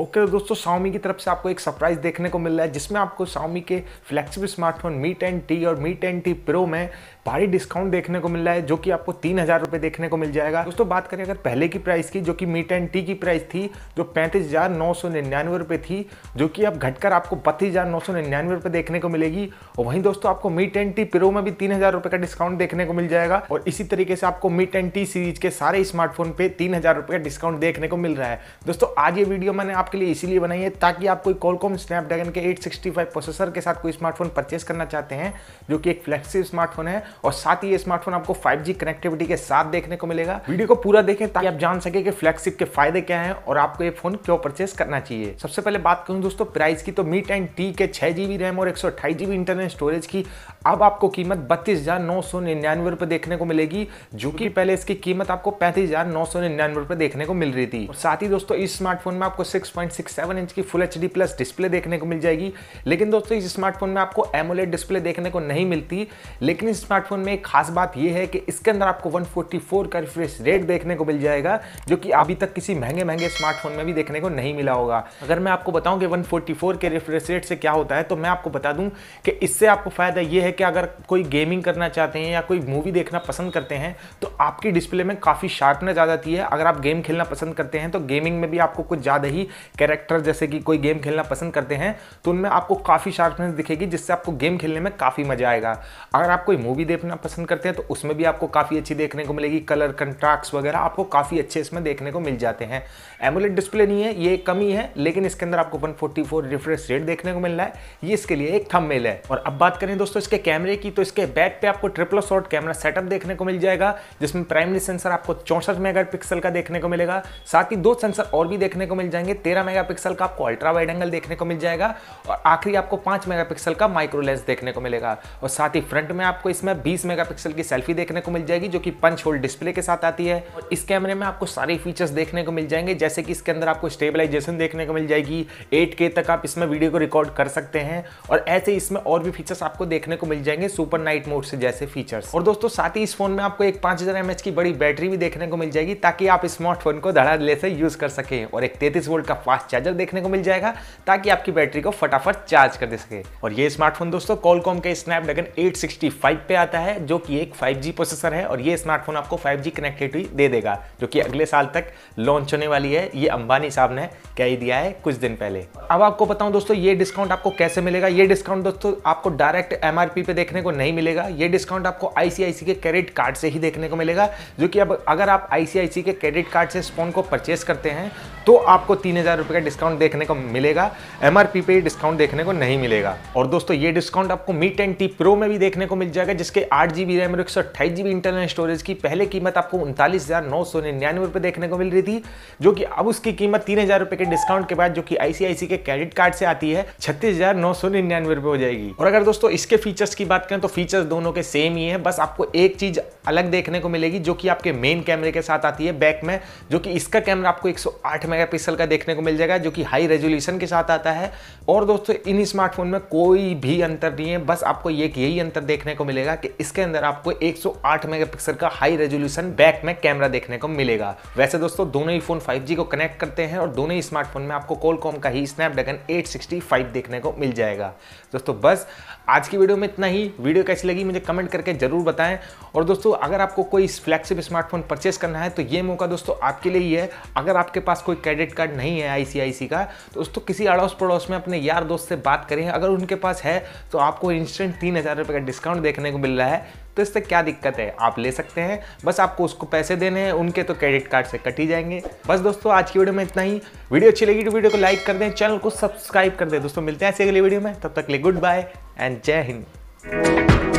okay okay, दोस्तों स्वामी की तरफ से आपको एक सरप्राइज देखने को मिल रहा है जिसमें आपको स्वामी के flexible smartphone Mi ten T और मी टेन टी प्रो में भारी डिस्काउंट देखने को मिल रहा है जो कि आपको तीन हज़ार रुपये देखने को मिल जाएगा दोस्तों बात करें अगर पहले की प्राइस की जो कि मी टेन टी की प्राइस थी जो पैंतीस हज़ार नौ सौ निन्यानवे रुपये थी जो कि अब घटकर आपको बत्तीस हज़ार नौ सौ निन्यानवे रुपये देखने को मिलेगी और वहीं दोस्तों आपको मी टेन टी प्रो में भी तीन हज़ार रुपये का डिस्काउंट देखने को मिल जाएगा और इसी तरीके से आपको मी टेन टी सीरीज के सारे स्मार्टफोन पे तीन हज़ार रुपये का डिस्काउंट देखने को मिल रहा है दोस्तों आज ये वीडियो मैंने आपके लिए इसीलिए बनाई है ताकि आप कोई कॉलकॉम स्नैपड्रैगन के 865 प्रोसेसर के साथ कोई स्मार्टफोन परचेस करना चाहते हैं जो कि एक फ्लेक्सिव स्मार्टफोन है और साथ ही ये स्मार्टफोन आपको 5G कनेक्टिविटी के साथ देखने को मिलेगा वीडियो को पूरा देखें ताकि आप जान सके कि फ्लैगशिप के फायदे क्या है और आपको ये फोन क्यों परचेस करना चाहिए सबसे पहले बात करूँ दोस्तों प्राइस की तो मीट एंड टी के छह जीबी रैम और एक सौ इंटरनल स्टोरेज की अब आपको कीमत बत्तीस हजार नौ सौ निन्यानवे रुपए देखने को मिलेगी जो कि पहले इसकी कीमत आपको पैंतीस हजार नौ सौ निन्यानवे रुपए देखने को मिल रही थी साथ ही दोस्तों इस स्मार्टफोन में आपको सिक्स 6.67 इंच की फुल एच प्लस डिस्प्ले देखने को मिल जाएगी लेकिन दोस्तों इस स्मार्टफोन में आपको एमोलेट डिस्प्ले देखने को नहीं मिलती लेकिन इस स्मार्टफोन में एक खास बात यह है कि इसके अंदर आपको 144 का रिफ्रेश रेट देखने को मिल जाएगा जो कि अभी तक किसी महंगे महंगे स्मार्टफोन में भी देखने को नहीं मिला होगा अगर मैं आपको बताऊँ कि वन के रिफ्रेश रेट से क्या होता है तो मैं आपको बता दूँ कि इससे आपको फ़ायदा ये है कि अगर कोई गेमिंग करना चाहते हैं या कोई मूवी देखना पसंद करते हैं तो आपकी डिस्प्ले में काफ़ी शार्पनेस आ जाती है अगर आप गेम खेलना पसंद करते हैं तो गेमिंग में भी आपको कुछ ज़्यादा ही कैरेक्टर जैसे कि कोई गेम खेलना पसंद करते हैं तो उनमें आपको काफ़ी शार्पनेस दिखेगी जिससे आपको गेम खेलने में काफ़ी मज़ा आएगा अगर आप कोई मूवी देखना पसंद करते हैं तो उसमें भी आपको काफ़ी अच्छी देखने को मिलेगी कलर कंट्राक्ट वगैरह आपको काफ़ी अच्छे इसमें देखने को मिल जाते हैं एमुलेट डिस्प्ले नहीं है ये कमी है लेकिन इसके अंदर आपको वन रिफ्रेश रेट देखने को मिल रहा है ये इसके लिए एक थम है और अब बात करें दोस्तों इसके कैमरे की तो इसके बैक पर आपको ट्रिपल शॉर्ट कैमरा सेटअप देखने को मिल जाएगा जिसमें प्राइमरी सेंसर आपको चौंसठ मेगा का देखने को मिलेगा साथ ही दो सेंसर और भी देखने को मिल जाएंगे तेरह मेगापिक्सल का आपको अल्ट्रा वाइड एंगल देखने को मिल जाएगा और आखिरी आपको पाँच मेगापिक्सल का माइक्रो लेंस देखने को मिलेगा और साथ ही फ्रंट में आपको इसमें बीस मेगापिक्सल की सेल्फी देखने को मिल जाएगी जो कि पंच होल डिस्प्ले के साथ आती है और इस कैमरे में आपको सारे फीचर्स देखने को मिल जाएंगे जैसे कि इसके अंदर आपको स्टेबलाइजेशन देखने को मिल जाएगी एट तक आप इसमें वीडियो को रिकॉर्ड कर सकते हैं और ऐसे इसमें और भी फीचर्स आपको देखने को मिल जाएंगे सुपर नाइट मोड से जैसे फीचर्स और दोस्तों साथ ही इस फोन में आपको एक पांच हज़ार की बड़ी बैटरी भी देखने को मिल जाएगी ताकि आप स्मार्टफोन को धड़ाधले से यूज़ कर सकें और एक तैतीस वोल्ट का फास्ट चार्जर देखने को मिल जाएगा ताकि आपकी बैटरी को फटाफट चार्ज कर दे सके और ये स्मार्टफोन दोस्तों कॉलकॉम के स्नैपड्रैगन 865 पे आता है जो कि एक 5G प्रोसेसर है और ये स्मार्टफोन आपको 5G कनेक्टिविटी दे देगा जो कि अगले साल तक लॉन्च होने वाली है ये अंबानी साहब ने कह दिया है कुछ दिन पहले अब आपको बताऊं दोस्तों ये डिस्काउंट आपको कैसे मिलेगा ये डिस्काउंट दोस्तों आपको डायरेक्ट एम पे देखने को नहीं मिलेगा ये डिस्काउंट आपको आईसीआईसी के क्रेडिट कार्ड से ही देखने को मिलेगा जो कि अब अगर आप आईसीआईसी के क्रेडिट कार्ड से इस फोन को परचेस करते हैं तो आपको तीन हजार हज़ार रुपये का डिस्काउंट देखने को मिलेगा एम आर पी पर डिस्काउंट देखने को नहीं मिलेगा और दोस्तों ये डिस्काउंट आपको मी टेन टी प्रो में भी देखने को मिल जाएगा जिसके आठ जी बी रैम और एक सौ अट्ठाईस जी बी इंटरनल स्टोरेज की पहले कीमत आपको उनतालीस हज़ार नौ सौ निन्यानवे रुपये देखने को मिल रही थी जो कि अब उसकी कीमत तीन हज़ार रुपये के डिस्काउंट के बाद जो कि आई आई सी सी के क्रेडिट कार्ड से आती है छत्तीस हज़ार नौ सौ निन्यानवे रुपये हो जाएगी और अगर दोस्तों इसके फीचर्स की बात करें तो फीचर्स दोनों के सेम ही है बस आपको एक चीज़ अलग देखने को मिलेगी जो कि आपके मेन कैमरे के साथ आती है बैक में जो कि इसका कैमरा आपको 108 मेगापिक्सल का देखने को मिल जाएगा जो कि हाई रेजोल्यूशन के साथ आता है और दोस्तों इन स्मार्टफोन में कोई भी अंतर नहीं है बस आपको एक यही अंतर देखने को मिलेगा कि इसके अंदर आपको 108 मेगापिक्सल का हाई रेजोल्यूशन बैक में कैमरा देखने को मिलेगा वैसे दोस्तों दोनों ही फोन फाइव को कनेक्ट करते हैं और दोनों ही स्मार्टफोन में आपको कोलकॉम का ही स्नैपड्रैगन 865 देखने को मिल जाएगा दोस्तों बस आज की वीडियो में इतना ही वीडियो कैसी लगी मुझे कमेंट करके जरूर बताएं और दोस्तों दोस्तों अगर आपको कोई फ्लैगशिप स्मार्टफोन परचेस करना है तो ये मौका दोस्तों आपके लिए ही है अगर आपके पास कोई क्रेडिट कार्ड नहीं है आईसीआईसी का तो दोस्तों किसी अड़ोस पड़ोस में अपने यार दोस्त से बात करें अगर उनके पास है तो आपको इंस्टेंट तीन हज़ार रुपये का डिस्काउंट देखने को मिल रहा है तो इससे क्या दिक्कत है आप ले सकते हैं बस आपको उसको पैसे देने हैं उनके तो क्रेडिट कार्ड से कट ही जाएंगे बस दोस्तों आज की वीडियो में इतना ही वीडियो अच्छी लगी तो वीडियो को लाइक कर दें चैनल को सब्सक्राइब कर दें दोस्तों मिलते हैं ऐसे अगले वीडियो में तब तक ले गुड बाय एंड जय हिंद